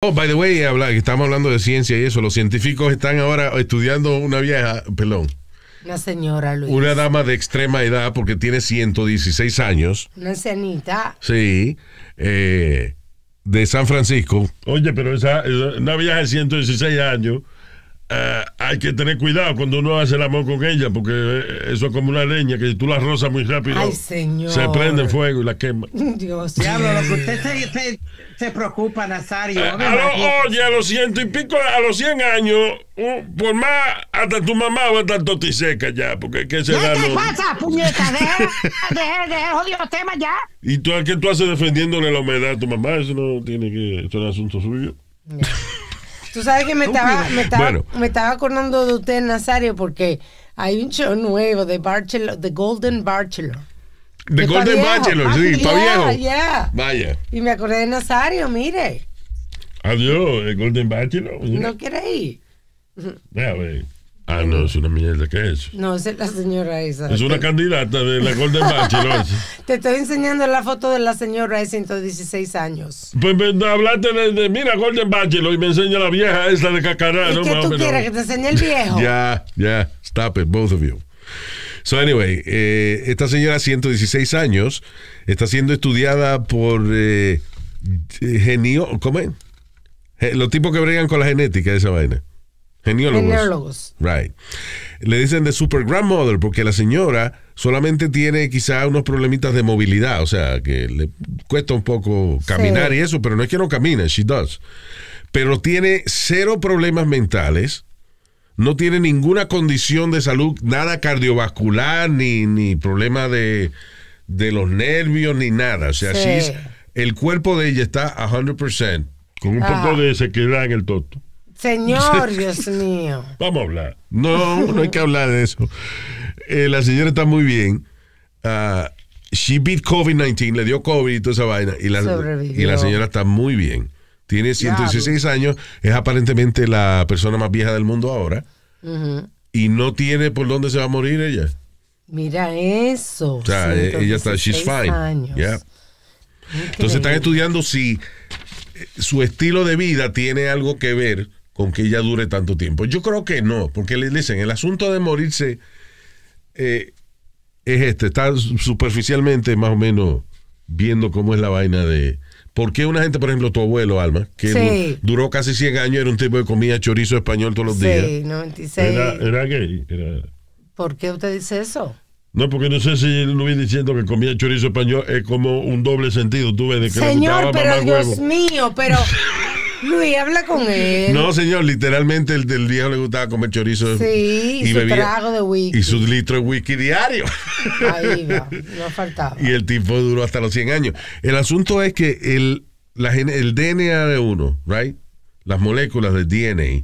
Oh, by the way, estamos hablando de ciencia y eso. Los científicos están ahora estudiando una vieja, perdón. Una señora, Luis. Una dama de extrema edad, porque tiene 116 años. Una ancianita. Sí. Eh, de San Francisco. Oye, pero esa, una vieja de 116 años. Eh, hay que tener cuidado cuando uno hace el amor con ella, porque eso es como una leña, que si tú la rozas muy rápido, se prende fuego y la quema. Dios, diablo, lo que usted se, preocupa, eh, Nazario. oye, a los ciento y pico, a los cien años, por más, hasta tu mamá va a estar totiseca ya, porque que se da. ¿Qué pasa, puñeta? Deja, de jodir los ya. ¿Y tú, qué tú haces defendiéndole la humedad a tu mamá? Eso no tiene que, eso es asunto suyo. Tú sabes que me estaba, me estaba, acordando de usted, Nazario, porque hay un show nuevo de Bachelor, The Golden Bachelor. The Golden Bachelor, sí, está viejo. Vaya. Y me acordé de Nazario, mire. Adiós, The Golden Bachelor. ¿No quiere ir? Ah, no, es una mierda, ¿qué es? No, es la señora esa. Es una candidata de la Golden Bachelor. Te estoy enseñando la foto de la señora de 116 años. Pues, pues hablaste de, mira, Golden Bachelor y me enseña la vieja esa de Cacará, ¿no? ¿Qué tú quieres que te enseñe el viejo? Ya, ya, stop it, both of you. So anyway, eh, esta señora 116 años está siendo estudiada por eh, genio, ¿cómo es? Los tipos que bregan con la genética de esa vaina. Geniólogos. Right. Le dicen de super grandmother porque la señora solamente tiene quizá unos problemitas de movilidad, o sea, que le cuesta un poco caminar y eso, pero no es que no camine, she does. Pero tiene cero problemas mentales, no tiene ninguna condición de salud, nada cardiovascular, ni, ni problema de, los nervios, ni nada. O sea, sí. el cuerpo de ella está a 100%. Con un poco ah. de sequedad en el toto. Señor, Dios mío. Vamos a hablar. No, no hay que hablar de eso. Eh, la señora está muy bien. Ah, she beat COVID-19, le dio COVID y toda esa vaina. Y la, señora está muy bien. Tiene 116 años, es aparentemente la persona más vieja del mundo ahora. Y no tiene por dónde se va a morir ella. Mira eso. O sea, eh, ella está, she's fine. Entonces están estudiando si eh, su estilo de vida tiene algo que ver con que ella dure tanto tiempo. Yo creo que no, porque le dicen, el asunto de morirse eh, es este, está superficialmente más o menos viendo cómo es la vaina de... ¿Por qué una gente, por ejemplo, tu abuelo, Alma, que duró casi 100 años, era un tipo de comida chorizo español todos los sí, días? 96. Era, gay. ¿Por qué usted dice eso? No, porque no sé si él lo viene diciendo que comía chorizo español es como un doble sentido, tuve de que Señor, pero Dios mío, pero Luis, habla con él. No, señor, literalmente el del día le gustaba comer chorizo. y, su trago de whisky. Y su litro de whisky diario. Ahí va, no faltaba. Y el tipo duró hasta los 100 años. El asunto es que el, el DNA de uno, right? Las moléculas del DNA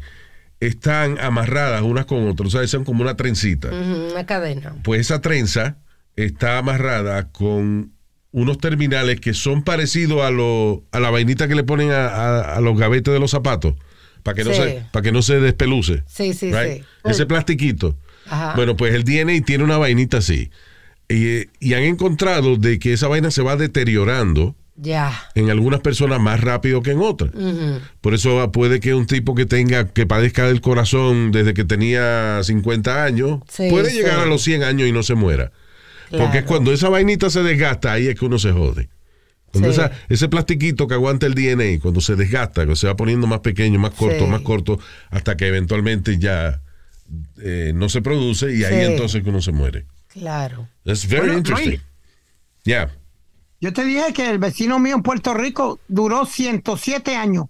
están amarradas unas con otras, O sea, Son como una trencita. una cadena. Pues esa trenza está amarrada con unos terminales que son parecidos a, lo, a la vainita que le ponen a, los gavetes de los zapatos para que, no se, para que no se despeluce. Sí, sí, sí. Ese plastiquito. Bueno, pues el DNA tiene una vainita así. Y, han encontrado de que esa vaina se va deteriorando en algunas personas más rápido que en otras. Por eso puede que un tipo que tenga, que padezca del corazón desde que tenía 50 años, puede llegar a los 100 años y no se muera. Porque cuando esa vainita se desgasta, ahí es que uno se jode. Cuando ese plastiquito que aguanta el DNA, cuando se desgasta, que se va poniendo más pequeño, más corto, más corto, hasta que eventualmente ya eh, no se produce y ahí entonces que uno se muere. Claro. Es very Yo te dije que el vecino mío en Puerto Rico duró 107 años.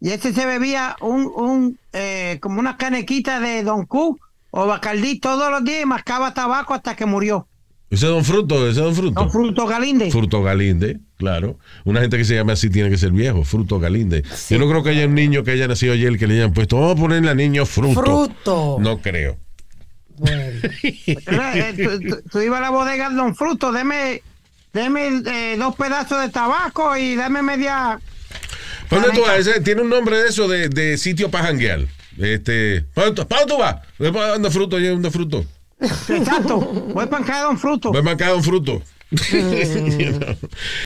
Y ese se bebía un, eh, como una canequita de Don Q o Bacardí todos los días y mascaba tabaco hasta que murió. Ese es Don Fruto, ese es Don Fruto. Don Fruto Galinde. Fruto Galinde, claro. Una gente que se llama así tiene que ser viejo, Fruto Galinde. Yo no creo que haya un niño que haya nacido ayer que le hayan puesto, vamos a ponerle a niño Fruto. Fruto. No creo. tú, ibas a la bodega Don Fruto, deme, eh, dos pedazos de tabaco y dame media... dónde tú vas? Tiene un nombre de eso, de, sitio pajangueal. Este, ¿Para dónde tú vas? ¿Dónde fruto? ¿Dónde fruto? Exacto. Voy para a un Fruto. Voy para caer un Fruto. Mm.